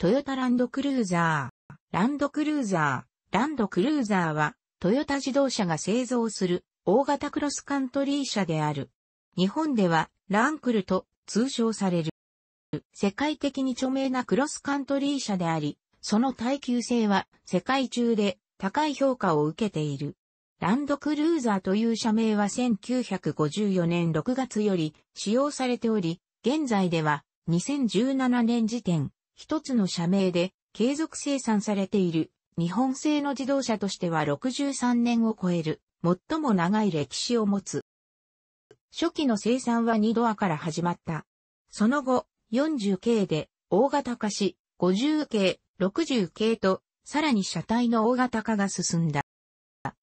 トヨタランドクルーザー。ランドクルーザー。ランドクルーザーは、トヨタ自動車が製造する大型クロスカントリー車である。日本では、ランクルと通称される。世界的に著名なクロスカントリー車であり、その耐久性は世界中で高い評価を受けている。ランドクルーザーという社名は1954年6月より使用されており、現在では2017年時点一つの社名で継続生産されている日本製の自動車としては63年を超える最も長い歴史を持つ。初期の生産は2ドアから始まった。その後、40系で大型化し、50系、60系と、さらに車体の大型化が進んだ。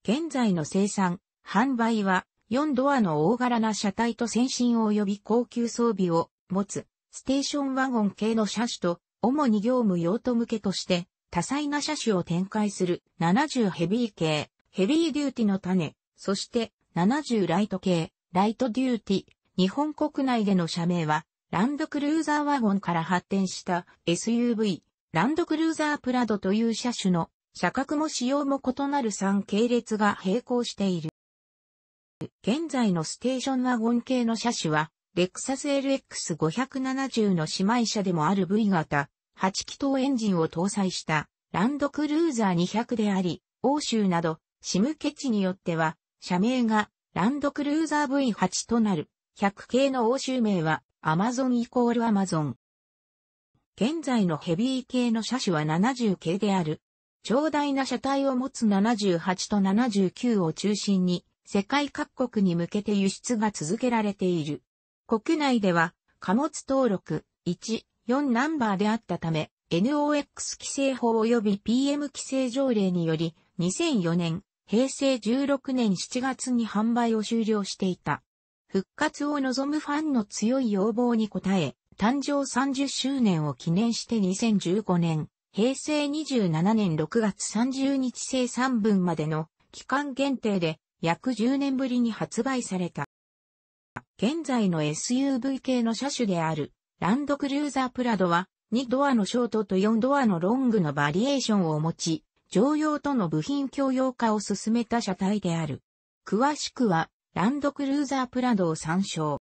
現在の生産、販売は4ドアの大柄な車体と先進及び高級装備を持つステーションワゴン系の車種と主に業務用途向けとして、多彩な車種を展開する70ヘビー系、ヘビーデューティの種、そして70ライト系、ライトデューティ、日本国内での社名は、ランドクルーザーワゴンから発展した SUV、ランドクルーザープラドという車種の、車格も仕様も異なる3系列が並行している。現在のステーションワゴン系の車種は、レクサス LX570 の姉妹車でもある V 型、8気筒エンジンを搭載したランドクルーザー200であり、欧州など、シムケチによっては、社名がランドクルーザー V8 となる、100系の欧州名は、アマゾンイコールアマゾン。現在のヘビー系の車種は70系である。長大な車体を持つ78と79を中心に、世界各国に向けて輸出が続けられている。国内では、貨物登録1、4ナンバーであったため、NOx 規制法及び PM 規制条例により、2004年、平成16年7月に販売を終了していた。復活を望むファンの強い要望に応え、誕生30周年を記念して2015年、平成27年6月30日生産分までの期間限定で約10年ぶりに発売された。現在の SUV 系の車種である、ランドクルーザープラドは、2ドアのショートと4ドアのロングのバリエーションを持ち、常用との部品共用化を進めた車体である。詳しくは、ランドクルーザープラドを参照。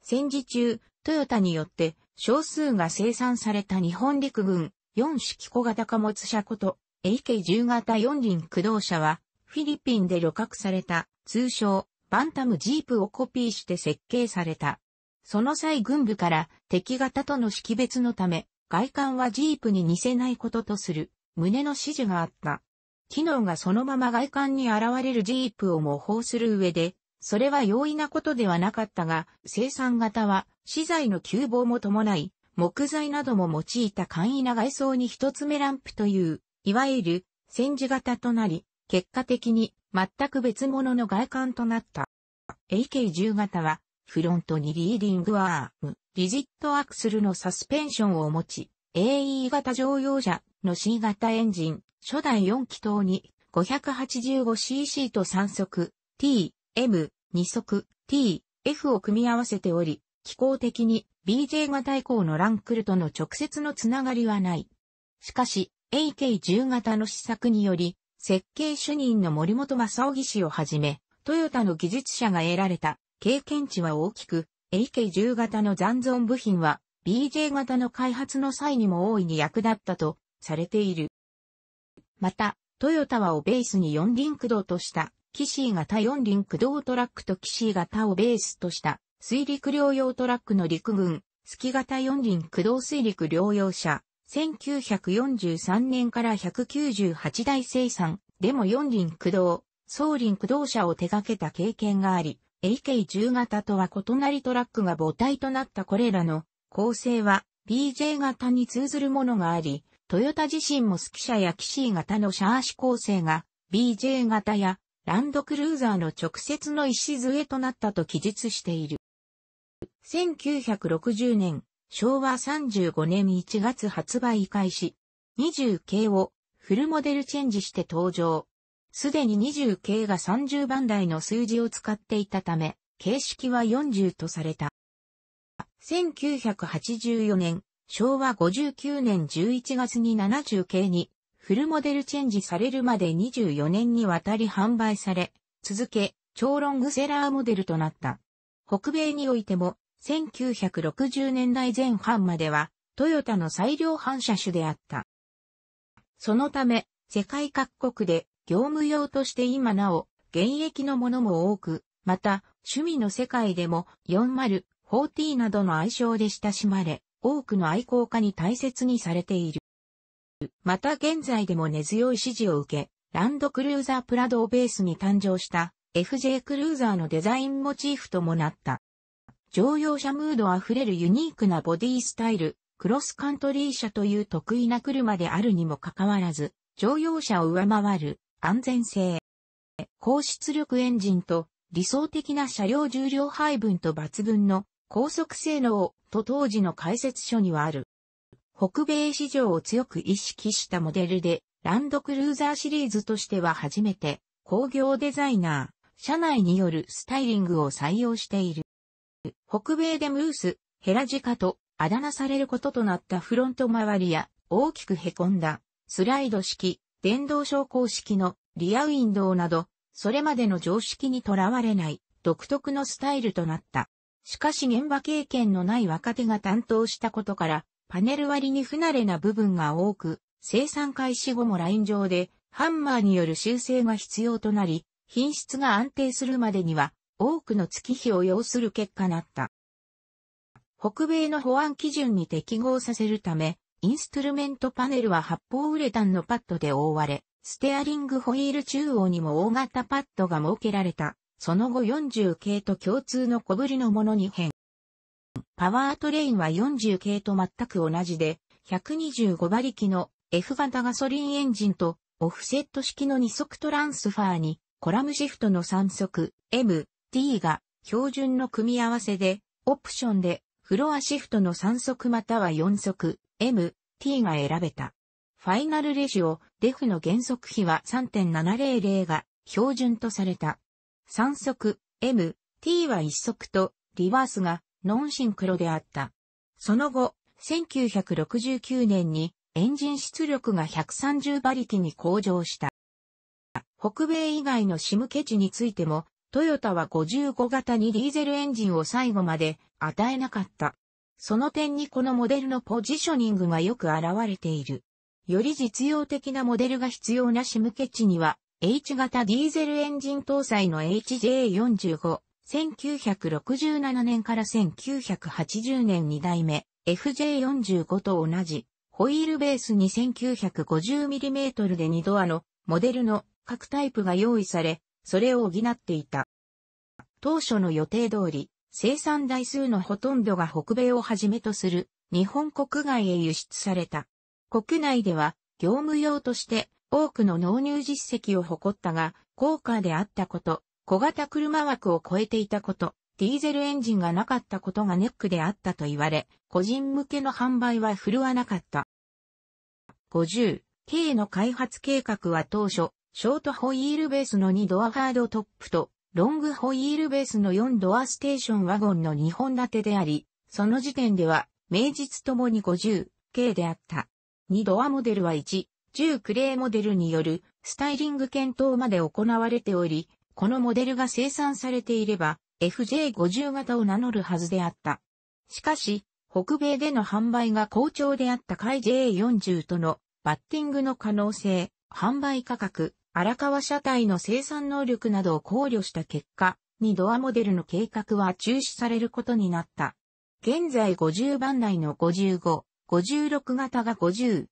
戦時中、トヨタによって少数が生産された日本陸軍4式小型貨物車こと AK10 型4輪駆動車はフィリピンで旅客された通称バンタムジープをコピーして設計された。その際軍部から敵型との識別のため、外観はジープに似せないこととする、胸の指示があった。機能がそのまま外観に現れるジープを模倣する上で、それは容易なことではなかったが、生産型は資材の急防も伴い、木材なども用いた簡易な外装に一つ目ランプという、いわゆる戦時型となり、結果的に全く別物の外観となった。AK10 型は、フロントにリーディングアーム、リジットアクスルのサスペンションを持ち、AE 型乗用車の C 型エンジン、初代4気筒に 585cc と3速、T、M、2速、T、F を組み合わせており、機構的に BJ 型以降のランクルとの直接のつながりはない。しかし、AK10 型の試作により、設計主任の森本正義氏をはじめ、トヨタの技術者が得られた経験値は大きく、AK10 型の残存部品は BJ 型の開発の際にも大いに役立ったとされている。また、トヨタはをベースに4輪駆動としたキシー型4輪駆動トラックとキシー型をベースとした水陸両用トラックの陸軍、月型4輪駆動水陸両用車、1943年から198台生産、でも四輪駆動、総輪駆動車を手掛けた経験があり、AK10 型とは異なりトラックが母体となったこれらの構成は BJ 型に通ずるものがあり、トヨタ自身もスキ車やキシー型のシャーシ構成が BJ 型やランドクルーザーの直接の礎となったと記述している。1960年、昭和35年1月発売開始、20系をフルモデルチェンジして登場。すでに20系が30番台の数字を使っていたため、形式は40とされた。1984年、昭和59年11月に70系にフルモデルチェンジされるまで24年にわたり販売され、続け、超ロングセラーモデルとなった。北米においても、1960年代前半までは、トヨタの最良反射種であった。そのため、世界各国で業務用として今なお、現役のものも多く、また、趣味の世界でも4040などの愛称で親しまれ、多くの愛好家に大切にされている。また現在でも根強い支持を受け、ランドクルーザープラドをベースに誕生した FJ クルーザーのデザインモチーフともなった。乗用車ムードあふれるユニークなボディスタイル、クロスカントリー車という得意な車であるにもかかわらず、乗用車を上回る安全性、高出力エンジンと理想的な車両重量配分と抜群の高速性能と当時の解説書にはある。北米市場を強く意識したモデルで、ランドクルーザーシリーズとしては初めて工業デザイナー、社内によるスタイリングを採用している。北米でムース、ヘラジカとあだ名されることとなったフロント周りや、大きく凹んだ、スライド式、電動昇降式のリアウィンドウなど、それまでの常識にとらわれない独特のスタイルとなった。しかし現場経験のない若手が担当したことから、パネル割に不慣れな部分が多く、生産開始後もライン上でハンマーによる修正が必要となり、品質が安定するまでには多くの月日を要する結果なった。北米の保安基準に適合させるため、インストゥルメントパネルは発泡ウレタンのパッドで覆われ、ステアリングホイール中央にも大型パッドが設けられた。その後40系と共通の小ぶりのものに変。パワートレインは40系と全く同じで、125馬力の F 型ガソリンエンジンとオフセット式の2速トランスファーにコラムシフトの3速 M、T が標準の組み合わせで、オプションでフロアシフトの3速または4速、M、T が選べた。ファイナルレジオ、デフの原則比は3.700が標準とされた。3速、M、T は1速と、リバースがノンシンクロであった。その後、1969年にエンジン出力が130馬力に向上した。北米以外のシムケ地についてもトヨタは55型にディーゼルエンジンを最後まで与えなかった。その点にこのモデルのポジショニングがよく現れている。より実用的なモデルが必要なシムケチには、H 型ディーゼルエンジン搭載の HJ45、1967年から1980年2代目、FJ45 と同じ、ホイールベースに 1950mm で2ドアのモデルの各タイプが用意され、それを補っていた。当初の予定通り、生産台数のほとんどが北米をはじめとする日本国外へ輸出された。国内では業務用として多くの納入実績を誇ったが、高価であったこと、小型車枠を超えていたこと、ディーゼルエンジンがなかったことがネックであったと言われ、個人向けの販売は振るわなかった。50、K の開発計画は当初、ショートホイールベースの2ドアハードトップとロングホイールベースの4ドアステーションワゴンの2本立てであり、その時点では、名実ともに50、系であった。2ドアモデルは1、10クレーモデルによるスタイリング検討まで行われており、このモデルが生産されていれば、FJ50 型を名乗るはずであった。しかし、北米での販売が好調であった海 J40 とのバッティングの可能性、販売価格、荒川車体の生産能力などを考慮した結果、2ドアモデルの計画は中止されることになった。現在50番内の55、56型が 50K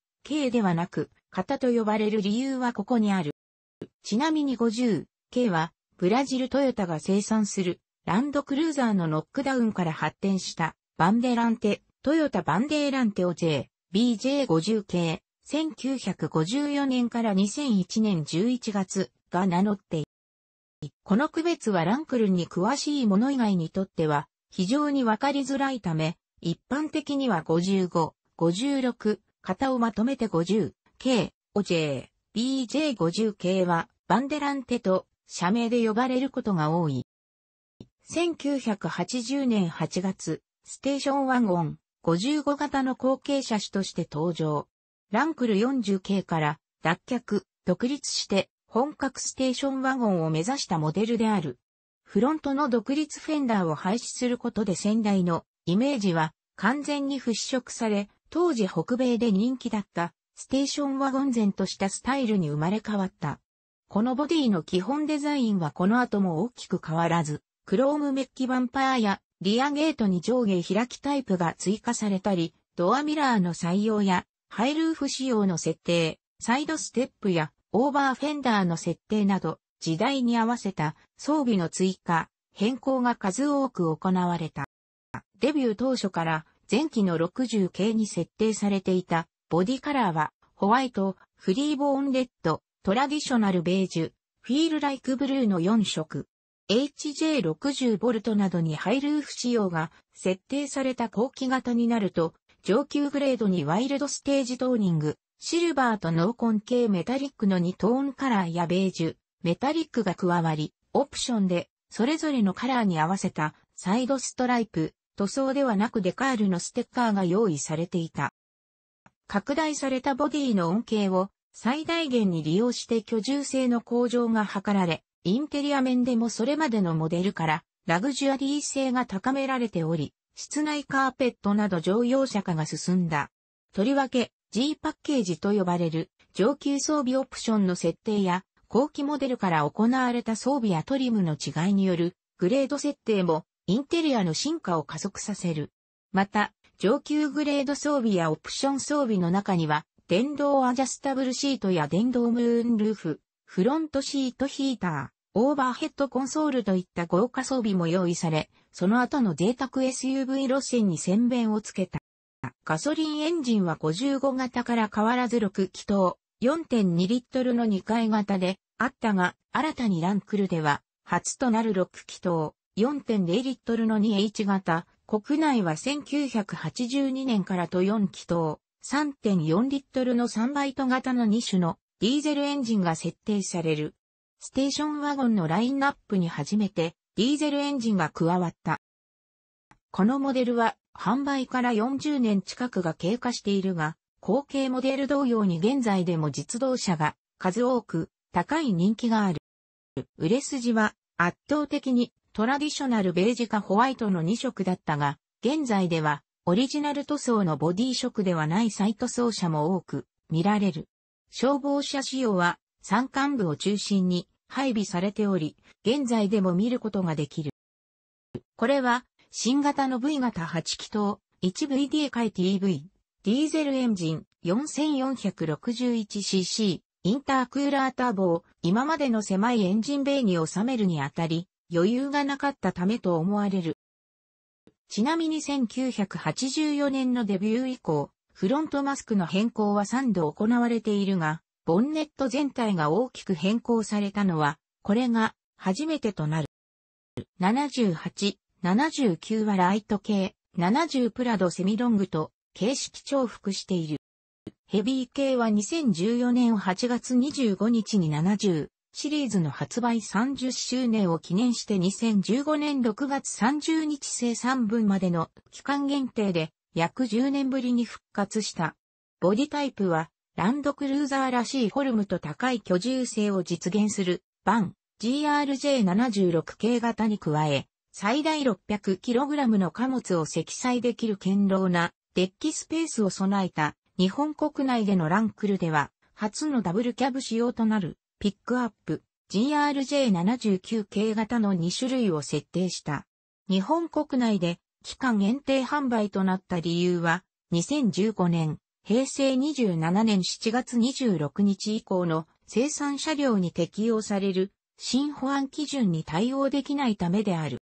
ではなく、型と呼ばれる理由はここにある。ちなみに 50K は、ブラジルトヨタが生産するランドクルーザーのノックダウンから発展したバンデランテ、トヨタバンデーランテを J、BJ50K、1954年から2001年11月が名乗っている。この区別はランクルに詳しい者以外にとっては非常にわかりづらいため、一般的には55、56、型をまとめて 50K、OJ、BJ50 系はバンデランテと社名で呼ばれることが多い。1980年8月、ステーションワゴン55型の後継車種として登場。ランクル40系から脱却、独立して本格ステーションワゴンを目指したモデルである。フロントの独立フェンダーを廃止することで先代のイメージは完全に払拭され、当時北米で人気だったステーションワゴン前としたスタイルに生まれ変わった。このボディの基本デザインはこの後も大きく変わらず、クロームメッキバンパーやリアゲートに上下開きタイプが追加されたり、ドアミラーの採用やハイルーフ仕様の設定、サイドステップやオーバーフェンダーの設定など、時代に合わせた装備の追加、変更が数多く行われた。デビュー当初から前期の60系に設定されていたボディカラーはホワイト、フリーボーンレッド、トラディショナルベージュ、フィールライクブルーの4色。HJ60V などにハイルーフ仕様が設定された後期型になると上級グレードにワイルドステージトーニング、シルバーと濃紺系メタリックの2トーンカラーやベージュ、メタリックが加わり、オプションで、それぞれのカラーに合わせた、サイドストライプ、塗装ではなくデカールのステッカーが用意されていた。拡大されたボディの恩恵を最大限に利用して居住性の向上が図られ、インテリア面でもそれまでのモデルからラグジュアリー性が高められており、室内カーペットなど乗用車化が進んだ。とりわけ G パッケージと呼ばれる上級装備オプションの設定や後期モデルから行われた装備やトリムの違いによるグレード設定もインテリアの進化を加速させる。また、上級グレード装備やオプション装備の中には、電動アジャスタブルシートや電動ムーンルーフ、フロントシートヒーター、オーバーヘッドコンソールといった豪華装備も用意され、その後の贅沢 SUV 路線に先弁をつけた。ガソリンエンジンは55型から変わらず6気筒、4.2リットルの2階型であったが、新たにランクルでは、初となる6気筒、4.0リットルの 2H 型、国内は1982年からと4気筒、3.4リットルの3バイト型の2種のディーゼルエンジンが設定される。ステーションワゴンのラインナップに初めてディーゼルエンジンが加わった。このモデルは販売から40年近くが経過しているが、後継モデル同様に現在でも実動車が数多く高い人気がある。売れ筋は圧倒的にトラディショナルベージかホワイトの2色だったが、現在ではオリジナル塗装のボディ色ではない再塗装車も多く見られる。消防車仕様は山間部を中心に配備されており、現在でも見ることができる。これは、新型の V 型8気筒、1VD 回 TV、ディーゼルエンジン 4461cc、インタークーラーターボを今までの狭いエンジンベイに収めるにあたり、余裕がなかったためと思われる。ちなみに1984年のデビュー以降、フロントマスクの変更は3度行われているが、ボンネット全体が大きく変更されたのは、これが初めてとなる。78、79はライト系、70プラドセミロングと形式重複している。ヘビー系は2014年8月25日に70シリーズの発売30周年を記念して2015年6月30日生産分までの期間限定で約10年ぶりに復活した。ボディタイプはランドクルーザーらしいフォルムと高い居住性を実現する、バン、GRJ76 系型に加え、最大 600kg の貨物を積載できる堅牢なデッキスペースを備えた日本国内でのランクルでは初のダブルキャブ仕様となるピックアップ GRJ79 系型の2種類を設定した。日本国内で期間限定販売となった理由は2015年平成27年7月26日以降の生産車両に適用される新保安基準に対応できないためである。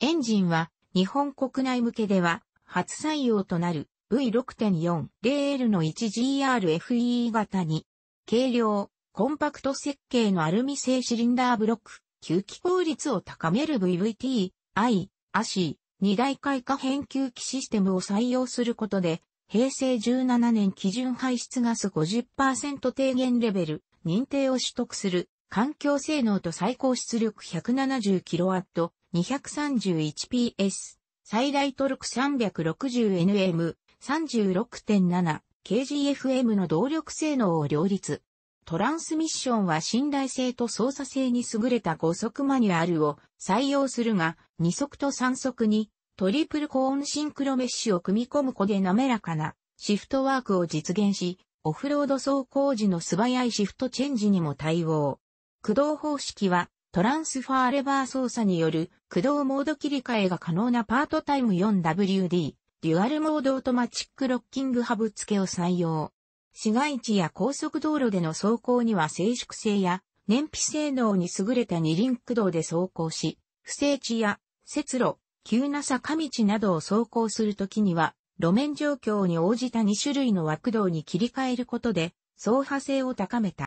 エンジンは日本国内向けでは初採用となる V6.40L の 1GRFEE 型に軽量、コンパクト設計のアルミ製シリンダーブロック、吸気効率を高める VVT、I、ASI、二大開花変吸気システムを採用することで平成17年基準排出ガス50%低減レベル認定を取得する環境性能と最高出力 170kW 231PS 最大トルク 360Nm 36.7kgfm の動力性能を両立。トランスミッションは信頼性と操作性に優れた5速マニュアルを採用するが、2速と3速にトリプルコーンシンクロメッシュを組み込む子で滑らかなシフトワークを実現し、オフロード走行時の素早いシフトチェンジにも対応。駆動方式はトランスファーレバー操作による駆動モード切り替えが可能なパートタイム 4WD、デュアルモードオートマチックロッキングハブ付けを採用。市街地や高速道路での走行には静粛性や燃費性能に優れた二輪駆動で走行し、不整地や節路、急な坂道などを走行するときには、路面状況に応じた2種類の枠道に切り替えることで、走破性を高めた。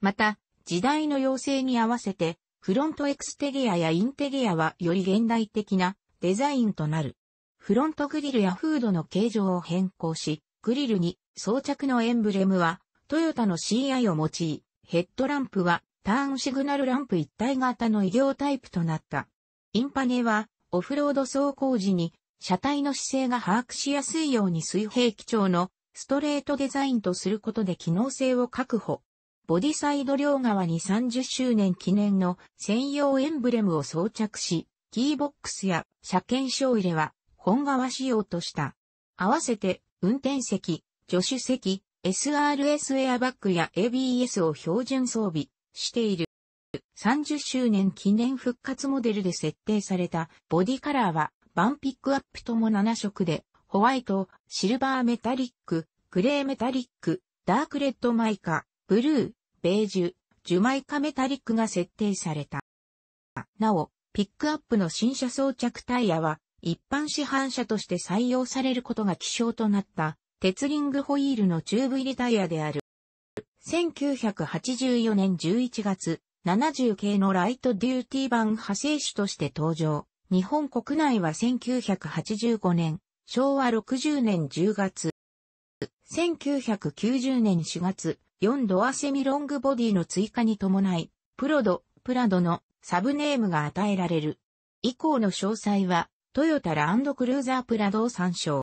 また、時代の要請に合わせて、フロントエクステリアやインテリアはより現代的なデザインとなる。フロントグリルやフードの形状を変更し、グリルに装着のエンブレムはトヨタの CI を用い、ヘッドランプはターンシグナルランプ一体型の異療タイプとなった。インパネはオフロード走行時に、車体の姿勢が把握しやすいように水平基調のストレートデザインとすることで機能性を確保。ボディサイド両側に30周年記念の専用エンブレムを装着し、キーボックスや車検証入れは本革仕様とした。合わせて運転席、助手席、SRS エアバッグや ABS を標準装備している。30周年記念復活モデルで設定されたボディカラーはバンピックアップとも7色でホワイト、シルバーメタリック、グレーメタリック、ダークレッドマイカ、ブルー、ベージュ、ジュマイカメタリックが設定された。なお、ピックアップの新車装着タイヤは一般市販車として採用されることが希少となった鉄リングホイールのチューブ入りタイヤである。1984年11月、70系のライトデューティー版派生種として登場。日本国内は1985年、昭和60年10月。1990年4月、4度アセミロングボディの追加に伴い、プロド、プラドのサブネームが与えられる。以降の詳細は、トヨタランドクルーザープラドを参照。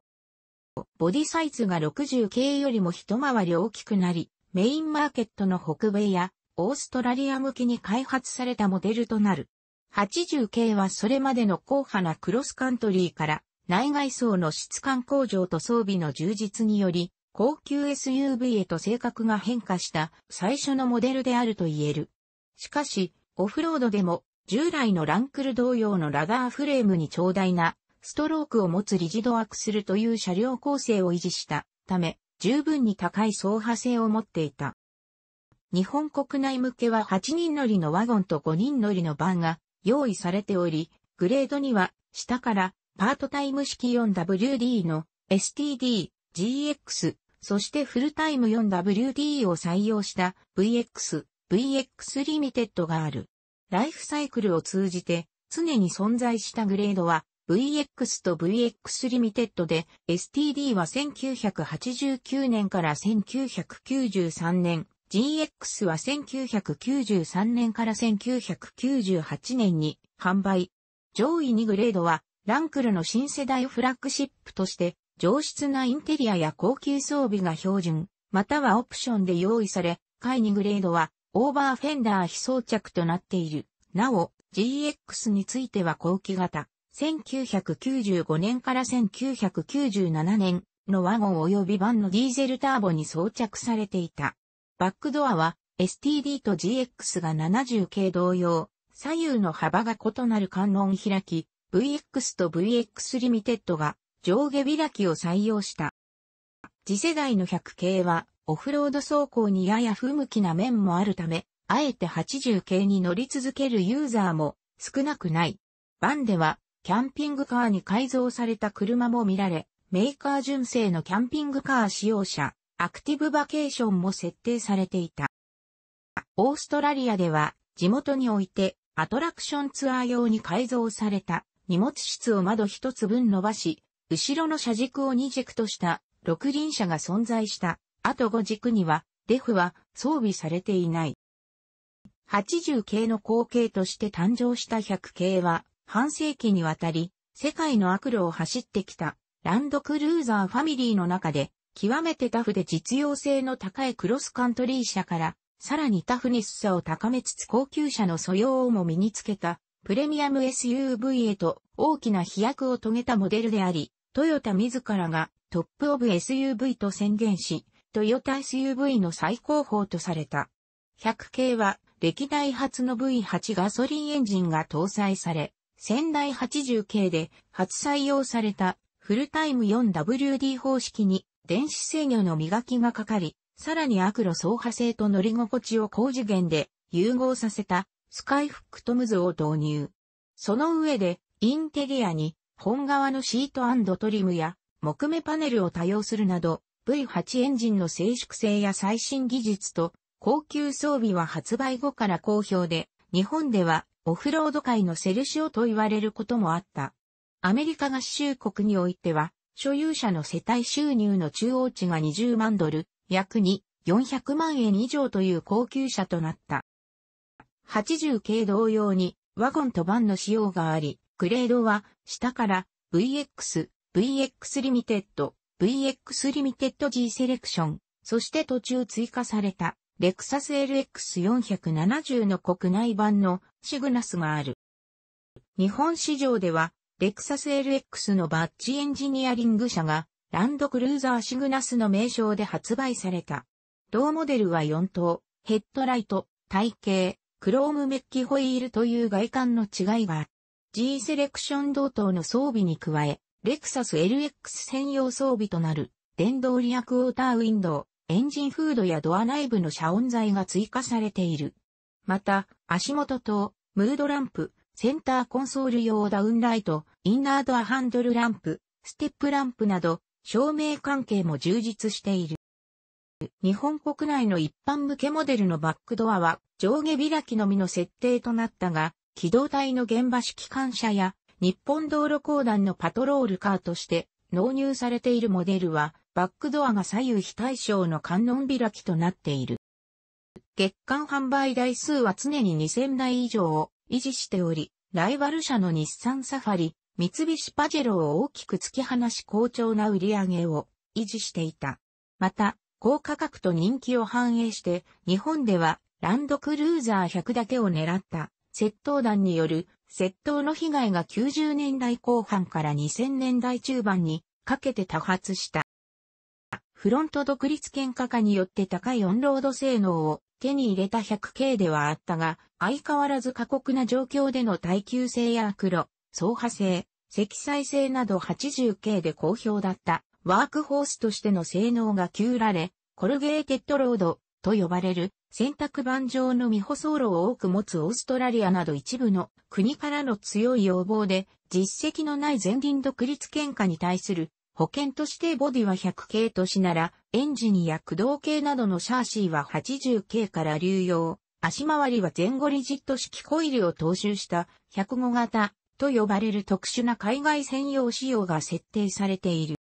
ボディサイズが60系よりも一回り大きくなり、メインマーケットの北米やオーストラリア向きに開発されたモデルとなる。80系はそれまでの硬派なクロスカントリーから内外装の質感向上と装備の充実により高級 SUV へと性格が変化した最初のモデルであると言える。しかしオフロードでも従来のランクル同様のラダーフレームに長大なストロークを持つリジドアクスルという車両構成を維持したため十分に高い走破性を持っていた。日本国内向けは8人乗りのワゴンと5人乗りのバンが用意されており、グレードには下からパートタイム式 4WD の STD、GX、そしてフルタイム 4WD を採用した VX、VX リミテッドがある。ライフサイクルを通じて常に存在したグレードは VX と VX リミテッドで STD は1989年から1993年 GX は1993年から1998年に販売。上位2グレードは、ランクルの新世代フラッグシップとして、上質なインテリアや高級装備が標準、またはオプションで用意され、下位2グレードは、オーバーフェンダー非装着となっている。なお、GX については後期型、1995年から1997年のワゴン及び版のディーゼルターボに装着されていた。バックドアは STD と GX が70系同様、左右の幅が異なる観音開き、VX と VX リミテッドが上下開きを採用した。次世代の100系はオフロード走行にやや不向きな面もあるため、あえて80系に乗り続けるユーザーも少なくない。バンではキャンピングカーに改造された車も見られ、メーカー純正のキャンピングカー使用者、アクティブバケーションも設定されていた。オーストラリアでは地元においてアトラクションツアー用に改造された荷物室を窓一つ分伸ばし、後ろの車軸を2軸とした六輪車が存在した。あと5軸にはデフは装備されていない。80系の後継として誕生した100系は半世紀にわたり世界の悪路を走ってきたランドクルーザーファミリーの中で極めてタフで実用性の高いクロスカントリー車から、さらにタフネスさを高めつつ高級車の素養をも身につけた、プレミアム SUV へと大きな飛躍を遂げたモデルであり、トヨタ自らがトップオブ SUV と宣言し、トヨタ SUV の最高峰とされた。100系は歴代初の V8 ガソリンエンジンが搭載され、仙台80系で初採用されたフルタイム 4WD 方式に電子制御の磨きがかかり、さらに悪路走破性と乗り心地を高次元で融合させたスカイフックトムズを導入。その上で、インテリアに本側のシートトリムや木目パネルを多用するなど、V8 エンジンの静粛性や最新技術と高級装備は発売後から好評で、日本ではオフロード界のセルシオと言われることもあった。アメリカ合衆国においては、所有者の世帯収入の中央値が20万ドル、約に400万円以上という高級車となった。80系同様にワゴンとバンの仕様があり、グレードは下から VX、VX リミテッド、VX リミテッド G セレクション、そして途中追加されたレクサス LX470 の国内版のシグナスがある。日本市場ではレクサス LX のバッジエンジニアリング車が、ランドクルーザーシグナスの名称で発売された。同モデルは4灯、ヘッドライト、体型、クロームメッキホイールという外観の違いが、G セレクション同等の装備に加え、レクサス LX 専用装備となる、電動リアクォーターウィンドウ、エンジンフードやドア内部の遮音材が追加されている。また、足元とムードランプ、センターコンソール用ダウンライト、インナードアハンドルランプ、ステップランプなど、照明関係も充実している。日本国内の一般向けモデルのバックドアは上下開きのみの設定となったが、機動隊の現場指揮官車や日本道路公団のパトロールカーとして納入されているモデルは、バックドアが左右非対称の観音開きとなっている。月間販売台数は常に2000台以上を維持しており、ライバル社の日産サファリ、三菱パジェロを大きく突き放し好調な売り上げを維持していた。また、高価格と人気を反映して、日本ではランドクルーザー100だけを狙った窃盗団による窃盗の被害が90年代後半から2000年代中盤にかけて多発した。フロント独立喧嘩化によって高いオンロード性能を手に入れた 100K ではあったが、相変わらず過酷な状況での耐久性や黒、走破性、積載性など 80K で好評だったワークホースとしての性能が急られ、コルゲーテッドロードと呼ばれる選択板上の未舗走路を多く持つオーストラリアなど一部の国からの強い要望で実績のない前輪独立喧嘩に対する保険としてボディは100系としなら、エンジンや駆動系などのシャーシーは80系から流用。足回りは前後リジット式コイルを踏襲した105型と呼ばれる特殊な海外専用仕様が設定されている。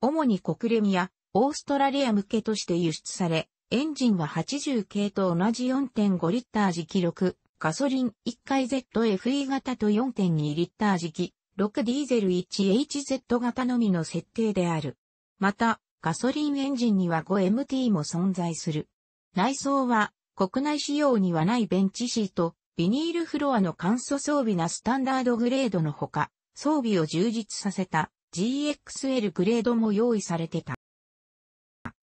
主に国連やオーストラリア向けとして輸出され、エンジンは80系と同じ4.5リッター時記録、ガソリン1回 ZFE 型と4.2リッター時期、6ディーゼル 1HZ 型のみの設定である。また、ガソリンエンジンには 5MT も存在する。内装は、国内仕様にはないベンチシート、ビニールフロアの簡素装備なスタンダードグレードのほか、装備を充実させた GXL グレードも用意されてた。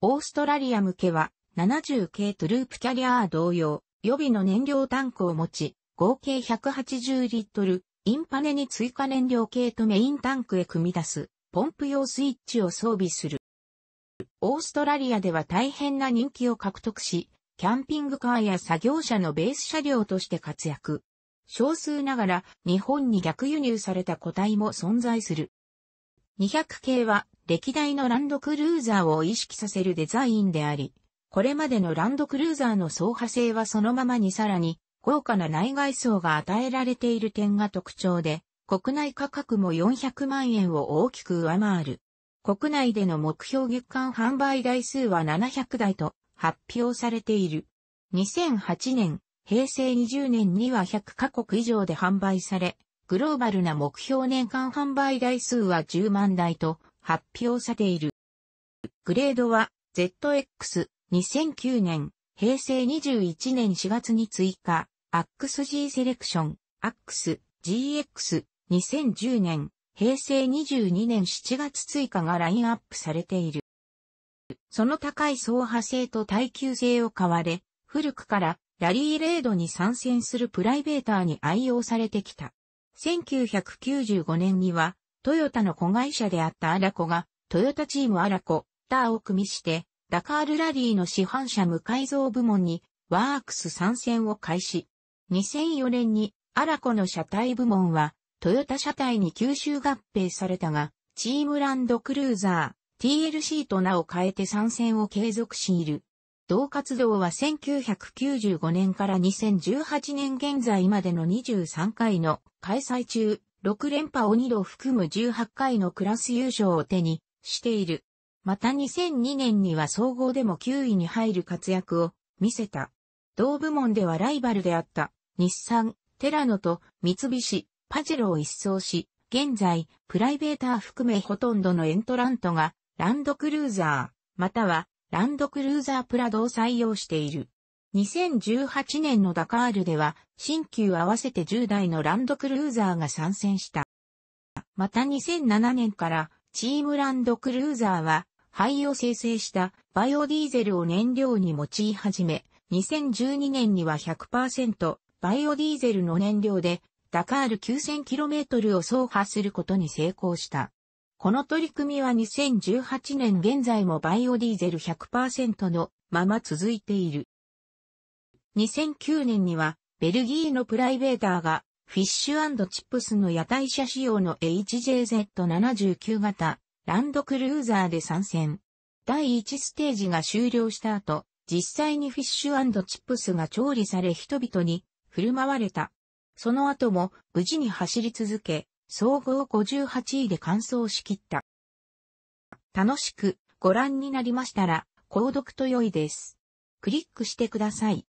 オーストラリア向けは、70系トゥループキャリアー同様、予備の燃料タンクを持ち、合計180リットル、インパネに追加燃料系とメインタンクへ組み出す、ポンプ用スイッチを装備する。オーストラリアでは大変な人気を獲得し、キャンピングカーや作業車のベース車両として活躍。少数ながら日本に逆輸入された個体も存在する。200系は歴代のランドクルーザーを意識させるデザインであり、これまでのランドクルーザーの走破性はそのままにさらに豪華な内外装が与えられている点が特徴で、国内価格も400万円を大きく上回る。国内での目標月間販売台数は700台と発表されている。2008年、平成20年には100カ国以上で販売され、グローバルな目標年間販売台数は10万台と発表されている。グレードは ZX2009 年平成21年4月に追加、アックス g セレクション、アックス GX、2010年、平成22年7月追加がラインアップされている。その高い走破性と耐久性を買われ、古くからラリーレードに参戦するプライベーターに愛用されてきた。1995年には、トヨタの子会社であったアラコが、トヨタチームアラコ、ターを組みして、ダカールラリーの市販車無改造部門にワークス参戦を開始。2004年にアラコの車体部門はトヨタ車体に吸収合併されたが、チームランドクルーザー、TLC と名を変えて参戦を継続している。同活動は1995年から2018年現在までの23回の開催中、6連覇を2度含む18回のクラス優勝を手にしている。また2002年には総合でも9位に入る活躍を見せた。同部門ではライバルであった日産、テラノと三菱、パジェロを一掃し、現在、プライベーター含めほとんどのエントラントがランドクルーザー、またはランドクルーザープラドを採用している。2018年のダカールでは、新旧合わせて10台のランドクルーザーが参戦した。また2007年から、チームランドクルーザーは、灰を生成したバイオディーゼルを燃料に用い始め、2012年には100%バイオディーゼルの燃料でダカール 9000km を走破することに成功した。この取り組みは2018年現在もバイオディーゼル100%のまま続いている。2009年にはベルギーのプライベーターがフィッシュチップスの屋台車仕様の HJZ79 型ランドクルーザーで参戦。第1ステージが終了した後、実際にフィッシュチップスが調理され人々に振る舞われた。その後も無事に走り続け、総合58位で完走しきった。楽しくご覧になりましたら、購読と良いです。クリックしてください。